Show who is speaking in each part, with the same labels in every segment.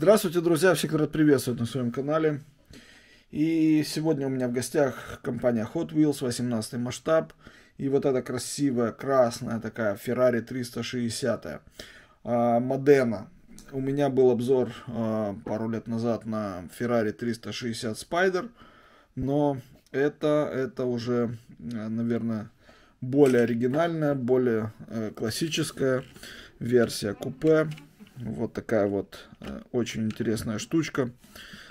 Speaker 1: Здравствуйте, друзья! Всех рад приветствовать на своем канале. И сегодня у меня в гостях компания Hot Wheels, 18 масштаб. И вот эта красивая, красная такая Ferrari 360 Modena. А, у меня был обзор а, пару лет назад на Ferrari 360 Spider. Но это, это уже, э, наверное, более оригинальная, более э, классическая версия купе. Вот такая вот э, очень интересная штучка.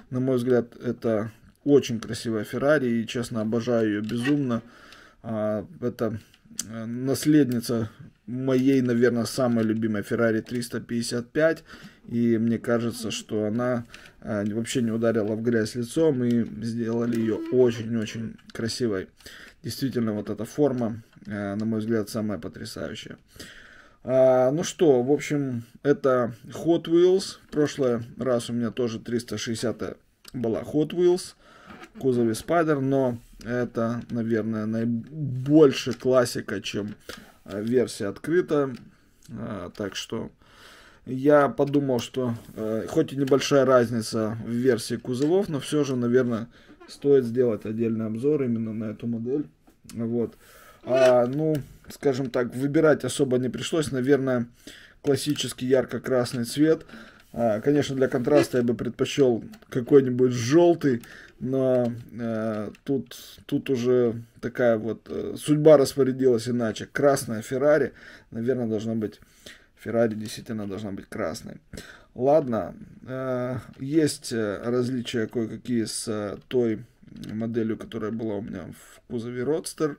Speaker 1: На мой взгляд, это очень красивая Феррари, и, честно, обожаю ее безумно. А, это э, наследница моей, наверное, самой любимой Ferrari 355. И мне кажется, что она э, вообще не ударила в грязь лицом и сделали ее очень-очень красивой. Действительно, вот эта форма, на мой взгляд, самая потрясающая. А, ну что, в общем, это Hot Wheels. В прошлый раз у меня тоже 360 была Hot Wheels в кузове Spider, но это, наверное, наибольше классика, чем а, версия открыта. А, так что я подумал, что хоть и небольшая разница в версии кузовов, но все же, наверное, стоит сделать отдельный обзор именно на эту модель. Вот. А, ну, скажем так, выбирать особо не пришлось. Наверное, классический ярко-красный цвет. А, конечно, для контраста я бы предпочел какой-нибудь желтый, но а, тут, тут уже такая вот а, судьба распорядилась иначе. Красная Феррари, наверное, должна быть... Феррари действительно должна быть красной. Ладно, э, есть э, различия кое-какие с той моделью, которая была у меня в кузове Родстер.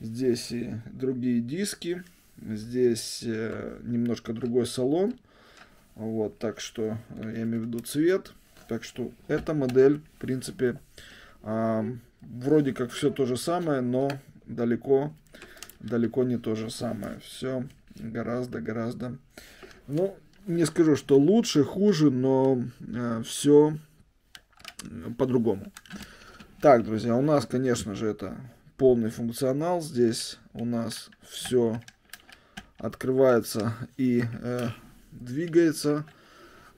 Speaker 1: Здесь и э, другие диски. Здесь э, немножко другой салон. Вот, так что э, я имею в виду цвет. Так что эта модель, в принципе, а, вроде как все то же самое, но далеко, далеко не то же самое. Все гораздо, гораздо. Ну, не скажу, что лучше, хуже, но все по-другому. Так, друзья, у нас, конечно же, это полный функционал. Здесь у нас все открывается и э, двигается.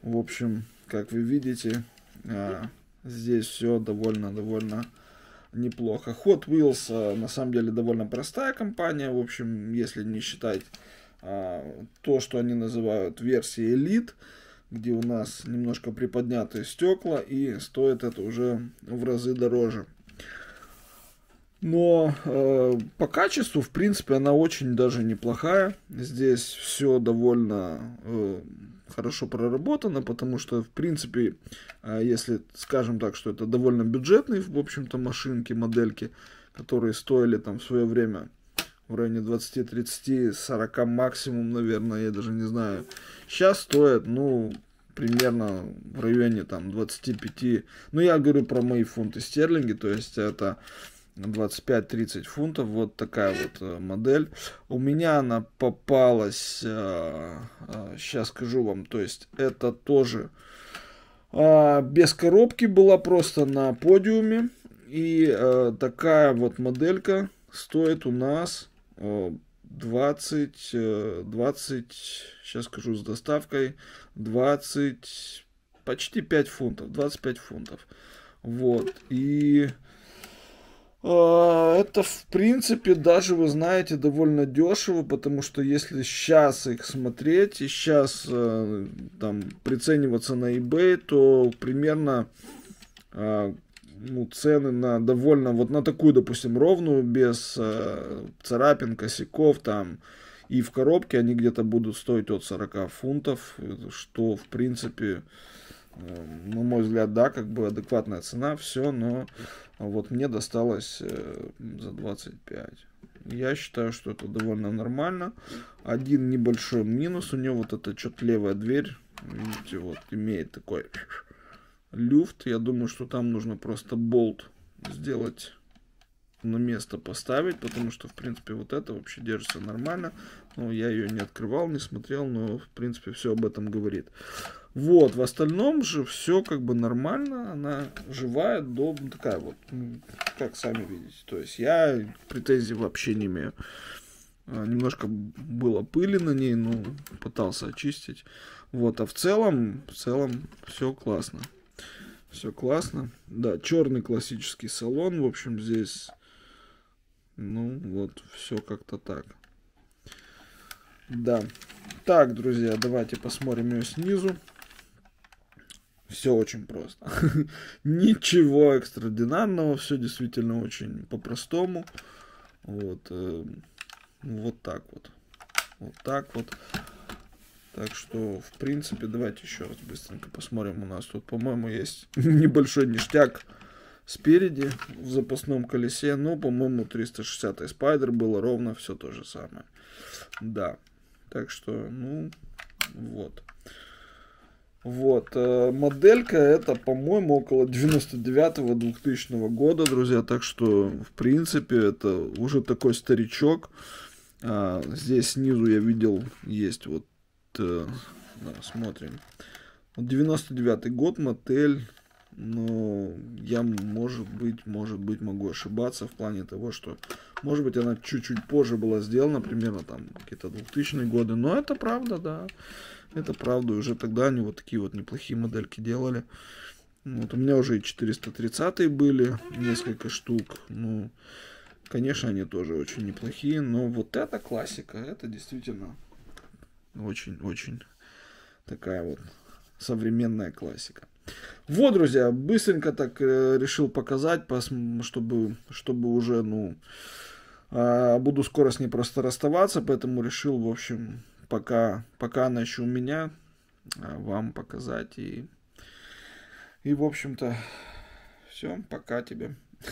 Speaker 1: В общем, как вы видите, э, здесь все довольно-довольно неплохо. Hot Wheels э, на самом деле довольно простая компания. В общем, если не считать э, то, что они называют версией Elite, где у нас немножко приподнятые стекла и стоит это уже в разы дороже. Но э, по качеству, в принципе, она очень даже неплохая. Здесь все довольно э, хорошо проработано, потому что, в принципе, э, если скажем так, что это довольно бюджетные, в общем-то, машинки, модельки, которые стоили там в свое время в районе 20, 30, 40 максимум, наверное, я даже не знаю. Сейчас стоят, ну, примерно в районе там 25. Ну, я говорю про мои фунты стерлинги, то есть это 25-30 фунтов. Вот такая вот э, модель. У меня она попалась, сейчас э, э, скажу вам, то есть это тоже а, без коробки была просто на подиуме. И такая вот моделька стоит у нас 20, 20, сейчас скажу с доставкой, 20, почти 5 фунтов, 25 фунтов. Вот, и а, это, в принципе, даже, вы знаете, довольно дешево, потому что если сейчас их смотреть и сейчас э, там прицениваться на eBay, то примерно э, ну, цены на довольно, вот на такую, допустим, ровную, без э, царапин, косяков там, и в коробке они где-то будут стоить от 40 фунтов, что, в принципе, на мой взгляд, да, как бы адекватная цена, все, но вот мне досталось э, за 25. Я считаю, что это довольно нормально. Один небольшой минус, у него вот эта что-то левая дверь, видите, вот имеет такой люфт. Я думаю, что там нужно просто болт сделать на место поставить, потому что, в принципе, вот это вообще держится нормально. Ну, я ее не открывал, не смотрел, но, в принципе, все об этом говорит. Вот, в остальном же все как бы нормально, она живая, удобная, такая вот, ну, как сами видите. То есть я претензий вообще не имею. А, немножко было пыли на ней, но ну, пытался очистить. Вот, а в целом, в целом все классно. Все классно. Да, черный классический салон. В общем, здесь ну, вот, все как-то так. Да. Так, друзья, давайте посмотрим ее снизу. Все очень просто. Ничего экстраординарного, все действительно очень по-простому. Вот, э, ну, вот так вот. Вот так вот. Так что, в принципе, давайте еще раз быстренько посмотрим. У нас тут, по-моему, есть небольшой ништяк спереди в запасном колесе. ну по-моему, 360 спайдер было ровно все то же самое. Да. Так что, ну, вот. Вот, э, моделька это, по-моему, около 99-2000 года, друзья, так что, в принципе, это уже такой старичок. А, здесь снизу я видел, есть вот, э, да, смотрим, 99 год, мотель, но ну, я, может быть, может быть, могу ошибаться в плане того, что, может быть, она чуть-чуть позже была сделана, примерно там какие-то 2000-е годы, но это правда, да, это правда, уже тогда они вот такие вот неплохие модельки делали. Вот у меня уже и 430 были, несколько штук, ну, конечно, они тоже очень неплохие, но вот это классика, это действительно очень-очень такая вот современная классика. Вот, друзья, быстренько так э, решил показать, чтобы, чтобы уже, ну, а, буду скоро с ней просто расставаться, поэтому решил, в общем, пока, пока она еще у меня, а, вам показать. И, и в общем-то, все, пока тебе.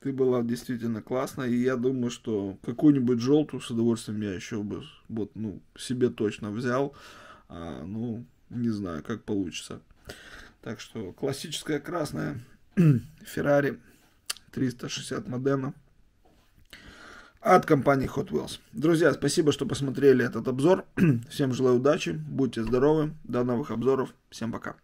Speaker 1: Ты была действительно классно и я думаю, что какую-нибудь желтую с удовольствием я еще бы вот, ну, себе точно взял. А, ну, не знаю, как получится. Так что классическая красная Ferrari 360 модена от компании Hot Wheels. Друзья, спасибо, что посмотрели этот обзор. Всем желаю удачи, будьте здоровы, до новых обзоров, всем пока.